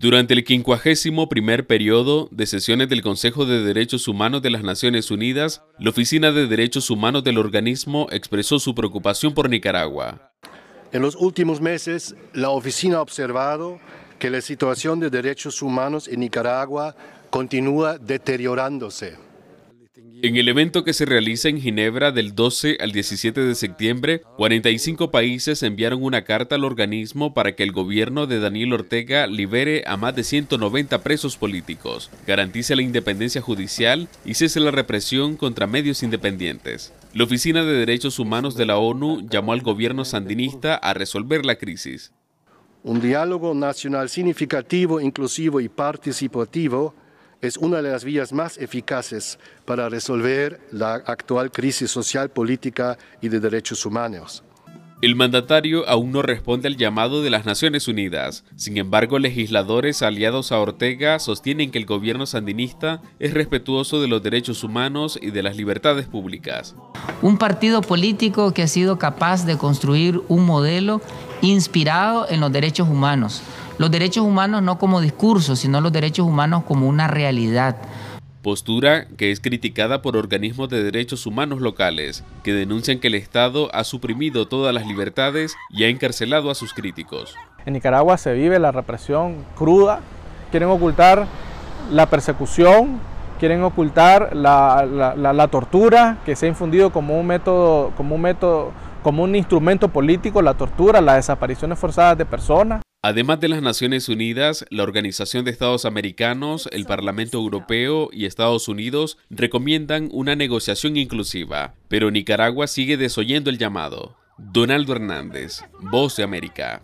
Durante el 51 primer periodo de sesiones del Consejo de Derechos Humanos de las Naciones Unidas, la Oficina de Derechos Humanos del organismo expresó su preocupación por Nicaragua. En los últimos meses, la oficina ha observado que la situación de derechos humanos en Nicaragua continúa deteriorándose en el evento que se realiza en Ginebra del 12 al 17 de septiembre, 45 países enviaron una carta al organismo para que el gobierno de Daniel Ortega libere a más de 190 presos políticos, garantice la independencia judicial y cese la represión contra medios independientes. La Oficina de Derechos Humanos de la ONU llamó al gobierno sandinista a resolver la crisis. Un diálogo nacional significativo, inclusivo y participativo es una de las vías más eficaces para resolver la actual crisis social, política y de derechos humanos. El mandatario aún no responde al llamado de las Naciones Unidas. Sin embargo, legisladores aliados a Ortega sostienen que el gobierno sandinista es respetuoso de los derechos humanos y de las libertades públicas un partido político que ha sido capaz de construir un modelo inspirado en los derechos humanos. Los derechos humanos no como discurso, sino los derechos humanos como una realidad. Postura que es criticada por organismos de derechos humanos locales, que denuncian que el Estado ha suprimido todas las libertades y ha encarcelado a sus críticos. En Nicaragua se vive la represión cruda, quieren ocultar la persecución, quieren ocultar la, tortura que se ha infundido como un método, como un como un instrumento político, la tortura, las desapariciones forzadas de personas. Además de las Naciones Unidas, la Organización de Estados Americanos, el Parlamento Europeo y Estados Unidos recomiendan una negociación inclusiva, pero Nicaragua sigue desoyendo el llamado. Donaldo Hernández, Voz de América.